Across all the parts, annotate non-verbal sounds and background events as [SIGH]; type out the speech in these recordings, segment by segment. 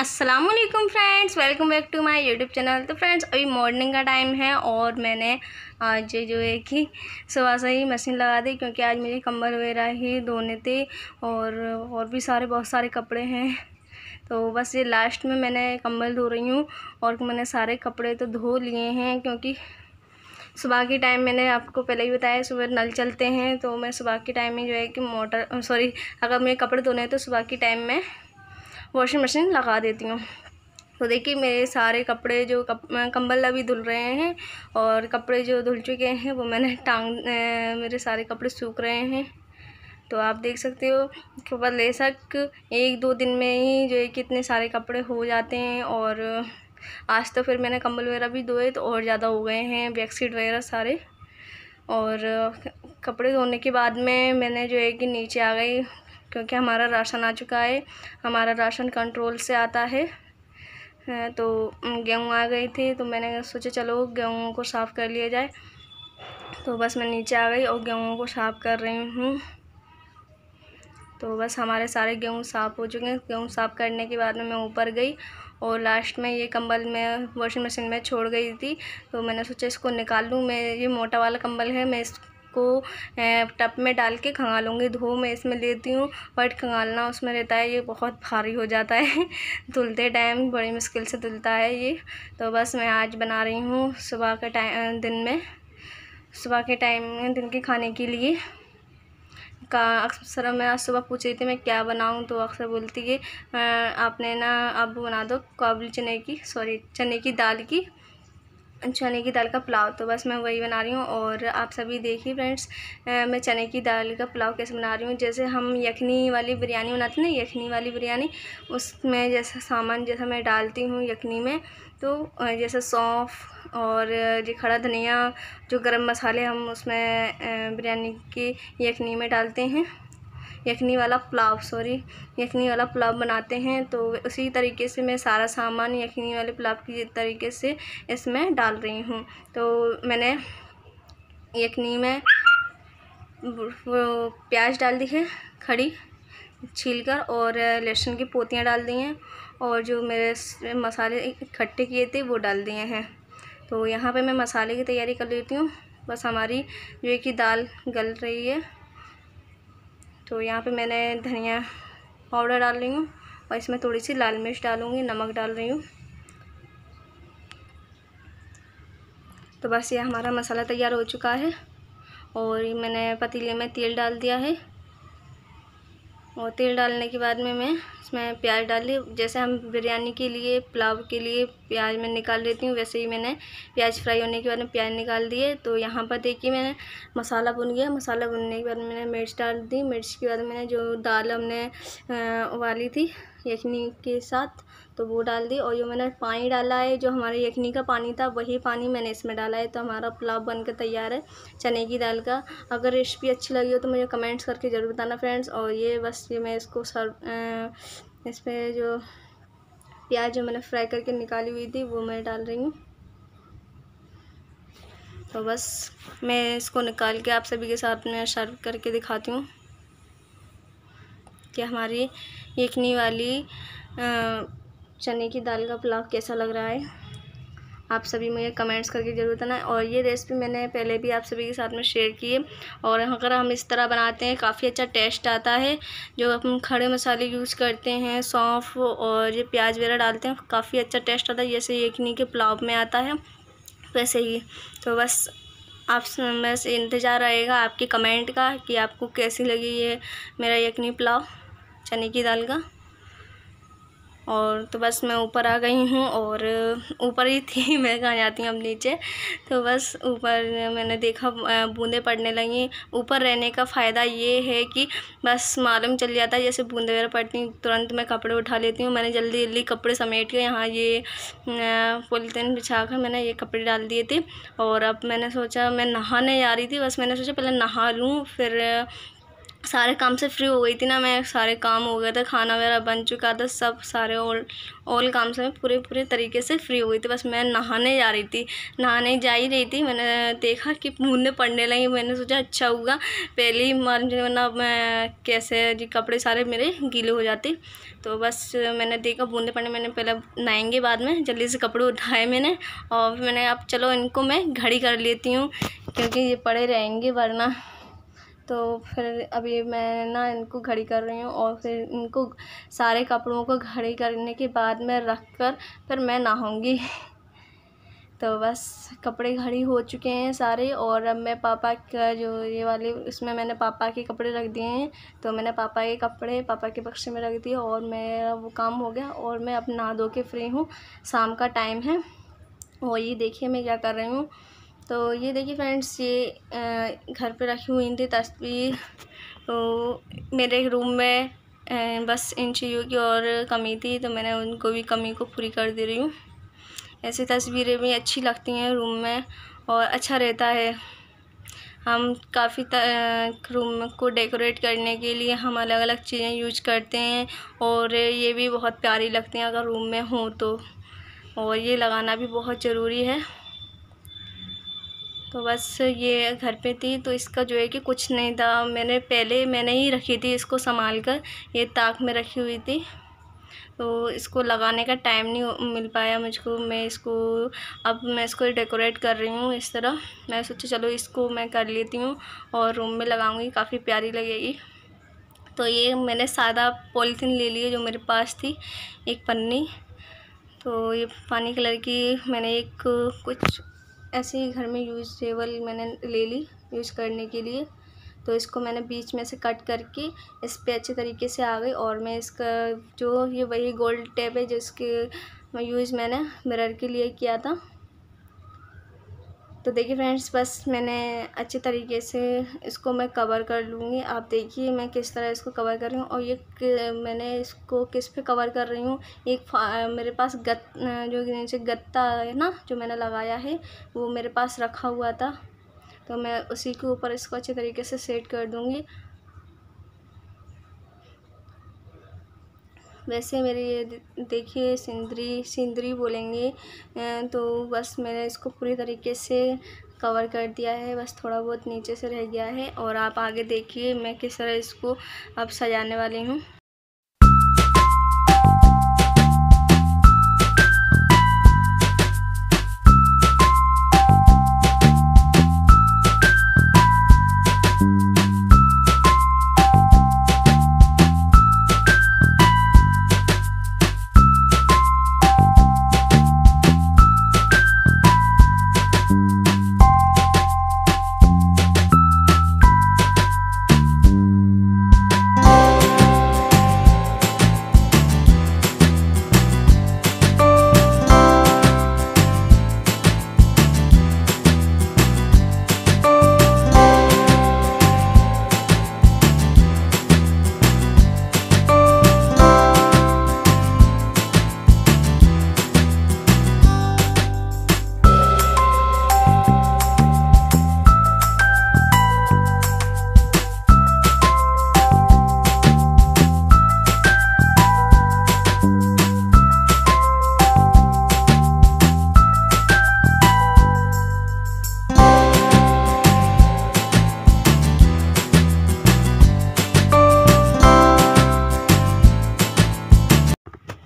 Aslam friends welcome back to my YouTube channel तो friends अभी morning का टाइम है और मैंने आज जो है कि सुबह से ही मशीन लगा दी क्योंकि आज मेरी कम्बल वगैरह ही धोने थे और और भी सारे बहुत सारे कपड़े हैं तो बस ये लास्ट में मैंने कम्बल धो रही हूँ और मैंने सारे कपड़े तो धो लिए हैं क्योंकि सुबह के टाइम मैंने आपको पहले ही बताया सुबह नल चलते हैं तो मैं सुबह के टाइम में जो है कि मोटर सॉरी अगर मेरे कपड़े धोने हैं तो सुबह के टाइम में वॉशिंग मशीन लगा देती हूँ तो देखिए मेरे सारे कपड़े जो कप, कंबल अभी धुल रहे हैं और कपड़े जो धुल चुके हैं वो मैंने टांग मेरे सारे कपड़े सूख रहे हैं तो आप देख सकते हो कि बेशक एक दो दिन में ही जो है कि इतने सारे कपड़े हो जाते हैं और आज तो फिर मैंने कंबल वगैरह भी धोए तो और ज़्यादा हो गए हैं बेडशीट वगैरह सारे और कपड़े धोने के बाद में मैंने जो है कि नीचे आ गई क्योंकि हमारा राशन आ चुका है हमारा राशन कंट्रोल से आता है तो गेहूँ आ गई थे तो मैंने सोचा चलो गेहूँ को साफ़ कर लिया जाए तो बस मैं नीचे आ गई और गेहूँ को साफ़ कर रही हूँ तो बस हमारे सारे गेहूँ साफ़ हो चुके हैं गेहूँ साफ़ करने के बाद में मैं ऊपर गई और लास्ट में ये कंबल मैं वॉशिंग मशीन में छोड़ गई थी तो मैंने सोचा इसको निकाल लूँ मैं ये मोटा वाला कंबल है मैं इस को टप में डाल के खंगालूँगी धो मैं इसमें लेती हूँ बट खंगालना उसमें रहता है ये बहुत भारी हो जाता है [LAUGHS] धुलते टाइम बड़ी मुश्किल से धुलता है ये तो बस मैं आज बना रही हूँ सुबह के टाइम दिन में सुबह के टाइम में दिन के खाने के लिए का अक्सर मैं आज सुबह पूछ रही थी मैं क्या बनाऊं तो अक्सर बोलती है आपने ना अब बना दो काबुली चने की सॉरी चने की दाल की चने की दाल का पुलाव तो बस मैं वही बना रही हूँ और आप सभी देखिए फ्रेंड्स मैं चने की दाल का पुलाव कैसे बना रही हूँ जैसे हम यखनी वाली बिरयानी बनाते हैं ना यखनी वाली बिरयानी उसमें जैसा सामान जैसा मैं डालती हूँ यखनी में तो जैसे सौंफ और जो खड़ा धनिया जो गरम मसाले हम उसमें बिरयानी की यखनी में डालते हैं यखनी वाला पुलाव सॉरी यखनी वाला पुलाव बनाते हैं तो उसी तरीके से मैं सारा सामान यखनी वाले पुलाव की तरीके से इसमें डाल रही हूँ तो मैंने यखनी में प्याज डाल दी है खड़ी छील कर और लहसुन की पोतियाँ डाल दी हैं और जो मेरे मसाले इकट्ठे किए थे वो डाल दिए हैं तो यहाँ पे मैं मसाले की तैयारी कर लेती हूँ बस हमारी जो है कि दाल गल रही है तो यहाँ पे मैंने धनिया पाउडर डाल रही हूँ और इसमें थोड़ी सी लाल मिर्च डालूँगी नमक डाल रही हूँ तो बस ये हमारा मसाला तैयार हो चुका है और मैंने पतीले में तेल डाल दिया है और तेल डालने के बाद में मैं इसमें प्याज डाली जैसे हम बिरयानी के लिए पुलाव के लिए प्याज मैं निकाल लेती हूँ वैसे ही मैंने प्याज फ्राई होने के बाद में प्याज निकाल दिए तो यहाँ पर देखिए मैंने मसाला भुन गया मसाला भुनने के बाद मैंने मिर्च डाल दी मिर्च के बाद मैंने जो दाल हमने उबाली थी यखनी के साथ तो वो डाल दी और जो मैंने पानी डाला है जो हमारे यखनी का पानी था वही पानी मैंने इसमें डाला है तो हमारा पुलाव बनकर तैयार है चने की दाल का अगर रेसिपी अच्छी लगी हो तो मुझे कमेंट्स करके ज़रूर बताना फ्रेंड्स और ये बस ये मैं इसको सर्व इसमें जो प्याज जो मैंने फ्राई करके निकाली हुई थी वो मैं डाल रही हूँ तो बस मैं इसको निकाल के आप सभी के साथ में सर्व करके दिखाती हूँ कि हमारी यखनी वाली चने की दाल का पुलाव कैसा लग रहा है आप सभी मुझे कमेंट्स करके ज़रूर बताना और ये रेसिपी मैंने पहले भी आप सभी के साथ में शेयर की है और अगर हम इस तरह बनाते हैं काफ़ी अच्छा टेस्ट आता है जो हम खड़े मसाले यूज़ करते हैं सौंफ और ये प्याज वगैरह डालते हैं काफ़ी अच्छा टेस्ट आता है जैसे यखनी के पुलाव में आता है वैसे ही तो बस आप बस इंतज़ार रहेगा आपके कमेंट का कि आपको कैसी लगी ये मेरा यखनी पुलाव चने की दाल का और तो बस मैं ऊपर आ गई हूँ और ऊपर ही थी [LAUGHS] मैं कहाँ जाती हूँ अब नीचे तो बस ऊपर मैंने देखा बूंदें पड़ने लगी ऊपर रहने का फ़ायदा ये है कि बस मालूम चल जाता है जैसे बूंदें वगैरह पड़ती हैं तुरंत मैं कपड़े उठा लेती हूँ मैंने जल्दी जल्दी कपड़े समेट के यहाँ ये पोलिथीन बिछा कर मैंने ये कपड़े डाल दिए थे और अब मैंने सोचा मैं नहाने जा रही थी बस मैंने सोचा पहले नहा लूँ फिर सारे काम से फ्री हो गई थी ना मैं सारे काम हो गए थे खाना वगैरह बन चुका था सब सारे ऑल ऑल काम से मैं पूरे पूरे तरीके से फ्री हो गई थी बस मैं नहाने जा रही थी नहाने जा ही रही थी मैंने देखा कि बूंदे पड़ने लगी मैंने सोचा अच्छा होगा पहले ही ना मैं कैसे जी कपड़े सारे मेरे गीले हो जाते तो बस मैंने देखा बूंदे पड़ने मैंने पहले नहाएंगे बाद में जल्दी से कपड़े उठाए मैंने और मैंने अब चलो इनको मैं घड़ी कर लेती हूँ क्योंकि ये पड़े रहेंगे वरना तो फिर अभी मैं ना इनको घड़ी कर रही हूँ और फिर इनको सारे कपड़ों को घड़ी करने के बाद में रख कर फिर मैं नहाऊँगी तो बस कपड़े घड़ी हो चुके हैं सारे और अब मैं पापा का जो ये वाले इसमें मैंने पापा के कपड़े रख दिए हैं तो मैंने पापा के कपड़े पापा के बक्से में रख दिए और मेरा वो काम हो गया और मैं अब नहा धो के फ्री हूँ शाम का टाइम है वही देखिए मैं क्या कर रही हूँ तो ये देखिए फ्रेंड्स ये घर पे रखी हुई थी तस्वीर तो मेरे रूम में बस इन चीज़ों की और कमी थी तो मैंने उनको भी कमी को पूरी कर दे रही हूँ ऐसी तस्वीरें भी अच्छी लगती हैं रूम में और अच्छा रहता है हम काफ़ी रूम को डेकोरेट करने के लिए हम अलग अलग चीज़ें यूज करते हैं और ये भी बहुत प्यारी लगती हैं अगर रूम में हो तो और ये लगाना भी बहुत ज़रूरी है तो बस ये घर पे थी तो इसका जो है कि कुछ नहीं था मैंने पहले मैंने ही रखी थी इसको संभाल कर ये ताक में रखी हुई थी तो इसको लगाने का टाइम नहीं मिल पाया मुझको मैं इसको अब मैं इसको डेकोरेट कर रही हूँ इस तरह मैं सोचा चलो इसको मैं कर लेती हूँ और रूम में लगाऊँगी काफ़ी प्यारी लगेगी तो ये मैंने सादा पॉलीथीन ले लिए जो मेरे पास थी एक पन्नी तो ये पानी कलर की मैंने एक कुछ ऐसे ही घर में यूजेबल मैंने ले ली यूज़ करने के लिए तो इसको मैंने बीच में से कट करके इस पर अच्छे तरीके से आ गई और मैं इसका जो ये वही गोल्ड टेप है जिसके यूज़ मैंने मिरर के लिए किया था तो देखिए फ्रेंड्स बस मैंने अच्छे तरीके से इसको मैं कवर कर लूँगी आप देखिए मैं किस तरह इसको कवर कर रही हूँ और ये मैंने इसको किस पे कवर कर रही हूँ एक मेरे पास गत जो नीचे गत्ता है ना जो मैंने लगाया है वो मेरे पास रखा हुआ था तो मैं उसी के ऊपर इसको अच्छे तरीके से सेट कर दूँगी वैसे मेरे ये देखिए सिंदरी सिंदरी बोलेंगे तो बस मैंने इसको पूरी तरीके से कवर कर दिया है बस थोड़ा बहुत नीचे से रह गया है और आप आगे देखिए मैं किस तरह इसको अब सजाने वाली हूँ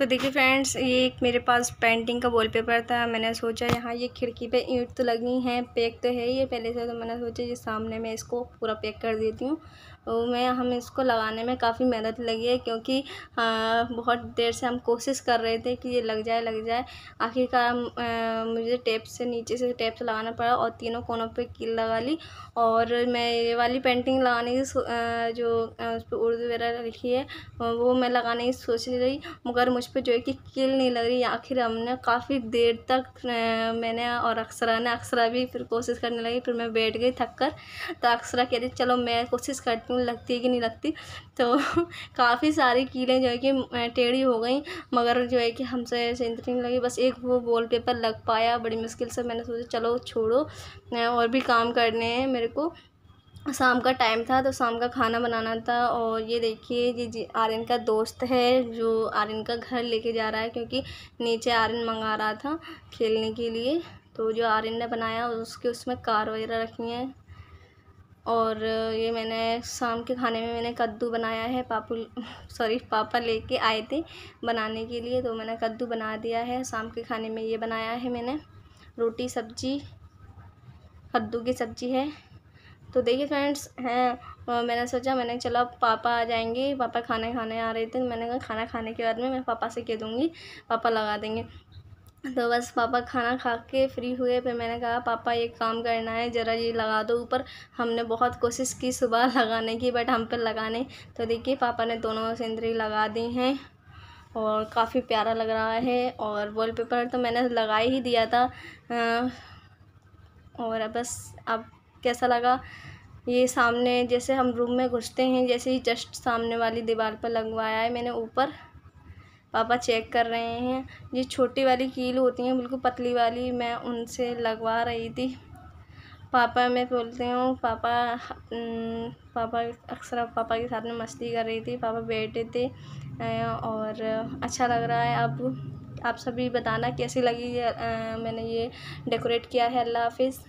तो देखिए फ्रेंड्स ये एक मेरे पास पेंटिंग का वॉलपेपर था मैंने सोचा यहाँ ये खिड़की पे ईंट तो लगी है पैक तो है ये पहले से तो मैंने सोचा ये सामने मैं इसको पूरा पैक कर देती हूँ तो में हम इसको लगाने में काफ़ी मेहनत लगी है क्योंकि हाँ, बहुत देर से हम कोशिश कर रहे थे कि ये लग जाए लग जाए आखिरकार मुझे टेप से नीचे से टेप से लगाना पड़ा और तीनों कोनों पे कील लगा ली और मैं ये वाली पेंटिंग लगाने की जो उस पर उर्दू वगैरह लिखी है वो मैं लगाने की सोच रही मगर मुझ पर जो है कि कील नहीं लग रही आखिर हमने काफ़ी देर तक मैंने और अक्सरा ने अक्सरा भी फिर कोशिश करने लगी फिर मैं बैठ गई थक कर तो अक्सरा कह रही चलो मैं कोशिश करती हूँ फूल लगती है कि नहीं लगती तो [LAUGHS] काफ़ी सारी कीलें जो है कि टेढ़ी हो गई मगर जो है कि हमसे सेंतरी नहीं लगी बस एक वो वॉल पेपर लग पाया बड़ी मुश्किल से मैंने सोचा चलो छोड़ो और भी काम करने हैं मेरे को शाम का टाइम था तो शाम का खाना बनाना था और ये देखिए ये आर्यन का दोस्त है जो आर्यन का घर लेके जा रहा है क्योंकि नीचे आर्यन मंगा रहा था खेलने के लिए तो जो आर्यन ने बनाया उसके उसमें कार वगैरह रखी हैं और ये मैंने शाम के खाने में मैंने कद्दू बनाया है पापू सॉरी [LAUGHS] पापा लेके आए थे बनाने के लिए तो मैंने कद्दू बना दिया है शाम के खाने में ये बनाया है मैंने रोटी सब्जी कद्दू की सब्जी है तो देखिए फ्रेंड्स हैं मैंने सोचा मैंने चलो पापा आ जाएंगे पापा खाने खाने आ रहे थे तो मैंने कहा खाना खाने के बाद में मैं पापा से कह दूँगी पापा लगा देंगे तो बस पापा खाना खा के फ्री हुए फिर मैंने कहा पापा ये काम करना है ज़रा ये लगा दो ऊपर हमने बहुत कोशिश की सुबह [LAUGHS] लगाने की बट हम पर लगाने तो देखिए पापा ने दोनों सेंद्री लगा दी हैं और काफ़ी प्यारा लग रहा है और वॉलपेपर तो मैंने लगा ही दिया था और बस अब कैसा लगा ये सामने जैसे हम रूम में घुसते हैं जैसे ही जस्ट सामने वाली दीवार पर लगवाया है मैंने ऊपर पापा चेक कर रहे हैं ये छोटी वाली कील होती हैं बिल्कुल पतली वाली मैं उनसे लगवा रही थी पापा मैं बोलती हूँ पापा हम्म, पापा अक्सर पापा के साथ में मस्ती कर रही थी पापा बैठे थे और अच्छा लग रहा है अब आप सभी बताना कैसी लगी ये मैंने ये डेकोरेट किया है अल्लाह हाफिज़